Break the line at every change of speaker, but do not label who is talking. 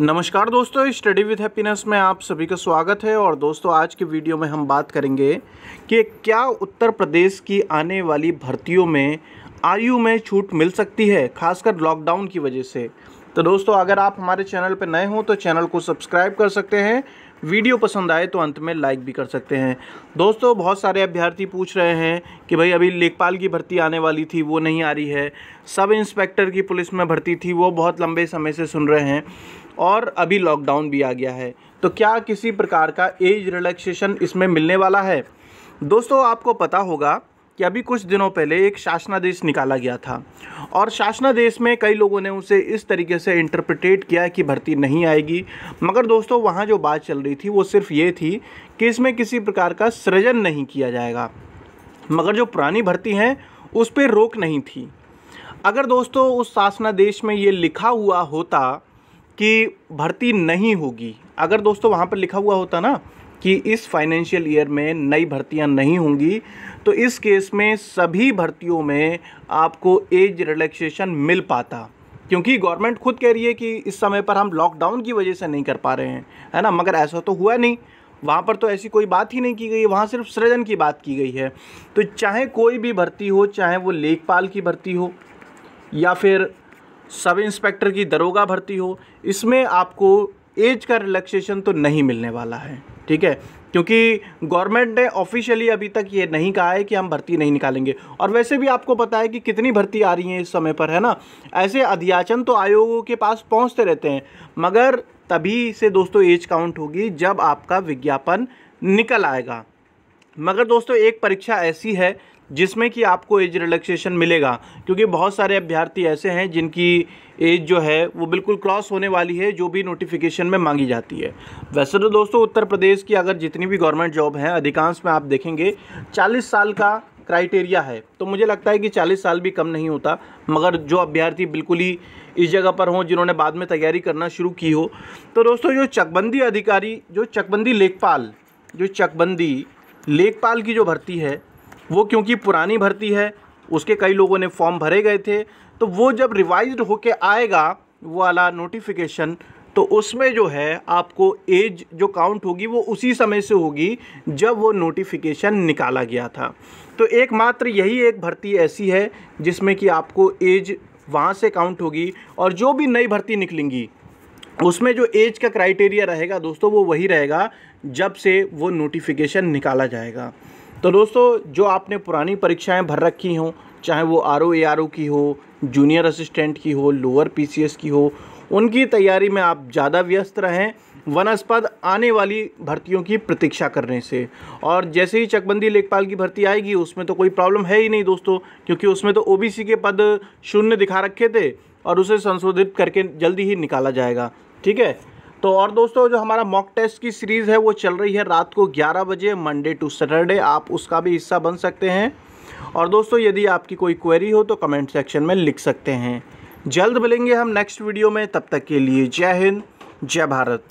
नमस्कार दोस्तों study with happiness में आप सभी का स्वागत है और दोस्तों आज के वीडियो में हम बात करेंगे कि क्या उत्तर प्रदेश की आने वाली भर्तियों में आयु में छूट मिल सकती है खासकर लॉकडाउन की वजह से तो दोस्तों अगर आप हमारे चैनल पर नए हों तो चैनल को सब्सक्राइब कर सकते हैं वीडियो पसंद आए तो अंत में लाइक भी कर सकते हैं दोस्तों बहुत सारे अभ्यर्थी पूछ रहे हैं कि भाई अभी लेखपाल की भर्ती आने वाली थी वो नहीं आ रही है सब इंस्पेक्टर की पुलिस में भर्ती थी वो बहुत लंबे समय से सुन रहे हैं और अभी लॉकडाउन भी आ गया है तो क्या किसी प्रकार का एज रिलैक्सेशन इसमें मिलने वाला है दोस्तों आपको पता होगा कि अभी कुछ दिनों पहले एक शासनादेश निकाला गया था और शासनादेश में कई लोगों ने उसे इस तरीके से इंटरप्रिटेट किया कि भर्ती नहीं आएगी मगर दोस्तों वहाँ जो बात चल रही थी वो सिर्फ ये थी कि इसमें किसी प्रकार का सृजन नहीं किया जाएगा मगर जो पुरानी भर्ती हैं उस पर रोक नहीं थी अगर दोस्तों उस शासनादेश में ये लिखा हुआ होता कि भर्ती नहीं होगी अगर दोस्तों वहाँ पर लिखा हुआ होता ना कि इस फाइनेंशियल ईयर में नई भर्तियां नहीं होंगी तो इस केस में सभी भर्तियों में आपको एज रिलैक्सेशन मिल पाता क्योंकि गवर्नमेंट खुद कह रही है कि इस समय पर हम लॉकडाउन की वजह से नहीं कर पा रहे हैं है ना मगर ऐसा तो हुआ नहीं वहाँ पर तो ऐसी कोई बात ही नहीं की गई वहाँ सिर्फ सृजन की बात की गई है तो चाहे कोई भी भर्ती हो चाहे वो लेखपाल की भर्ती हो या फिर सब इंस्पेक्टर की दरोगा भर्ती हो इसमें आपको एज का रिलैक्सेशन तो नहीं मिलने वाला है ठीक है क्योंकि गवर्नमेंट ने ऑफिशियली अभी तक ये नहीं कहा है कि हम भर्ती नहीं निकालेंगे और वैसे भी आपको पता है कि कितनी भर्ती आ रही है इस समय पर है ना ऐसे अध्याचन तो आयोगों के पास पहुंचते रहते हैं मगर तभी से दोस्तों एज काउंट होगी जब आपका विज्ञापन निकल आएगा मगर दोस्तों एक परीक्षा ऐसी है जिसमें कि आपको एज रिलैक्सेशन मिलेगा क्योंकि बहुत सारे अभ्यर्थी ऐसे हैं जिनकी एज जो है वो बिल्कुल क्रॉस होने वाली है जो भी नोटिफिकेशन में मांगी जाती है वैसे तो दोस्तों उत्तर प्रदेश की अगर जितनी भी गवर्नमेंट जॉब हैं अधिकांश में आप देखेंगे 40 साल का क्राइटेरिया है तो मुझे लगता है कि चालीस साल भी कम नहीं होता मगर जो अभ्यर्थी बिल्कुल ही इस जगह पर हों जिन्होंने बाद में तैयारी करना शुरू की हो तो दोस्तों जो चकबंदी अधिकारी जो चकबंदी लेखपाल जो चकबंदी लेखपाल की जो भर्ती है वो क्योंकि पुरानी भर्ती है उसके कई लोगों ने फॉर्म भरे गए थे तो वो जब रिवाइज होके आएगा वाला नोटिफिकेशन तो उसमें जो है आपको एज जो काउंट होगी वो उसी समय से होगी जब वो नोटिफिकेशन निकाला गया था तो एकमात्र यही एक भर्ती ऐसी है जिसमें कि आपको एज वहाँ से काउंट होगी और जो भी नई भर्ती निकलेंगी उसमें जो एज का क्राइटेरिया रहेगा दोस्तों वो वही रहेगा जब से वो नोटिफिकेशन निकाला जाएगा तो दोस्तों जो आपने पुरानी परीक्षाएं भर रखी हों चाहे वो R O A R O की हो जूनियर असिस्टेंट की हो लोअर पी सी एस की हो उनकी तैयारी में आप ज़्यादा व्यस्त रहें वनस्पद आने वाली भर्तियों की प्रतीक्षा करने से और जैसे ही चकबंदी लेखपाल की भर्ती आएगी उसमें तो कोई प्रॉब्लम है ही नहीं दोस्तों क्योंकि उसमें तो ओबीसी के पद शून्य दिखा रखे थे और उसे संशोधित करके जल्दी ही निकाला जाएगा ठीक है तो और दोस्तों जो हमारा मॉक टेस्ट की सीरीज़ है वो चल रही है रात को 11 बजे मंडे टू सैटरडे आप उसका भी हिस्सा बन सकते हैं और दोस्तों यदि आपकी कोई क्वेरी हो तो कमेंट सेक्शन में लिख सकते हैं जल्द मिलेंगे हम नेक्स्ट वीडियो में तब तक के लिए जय हिंद जय भारत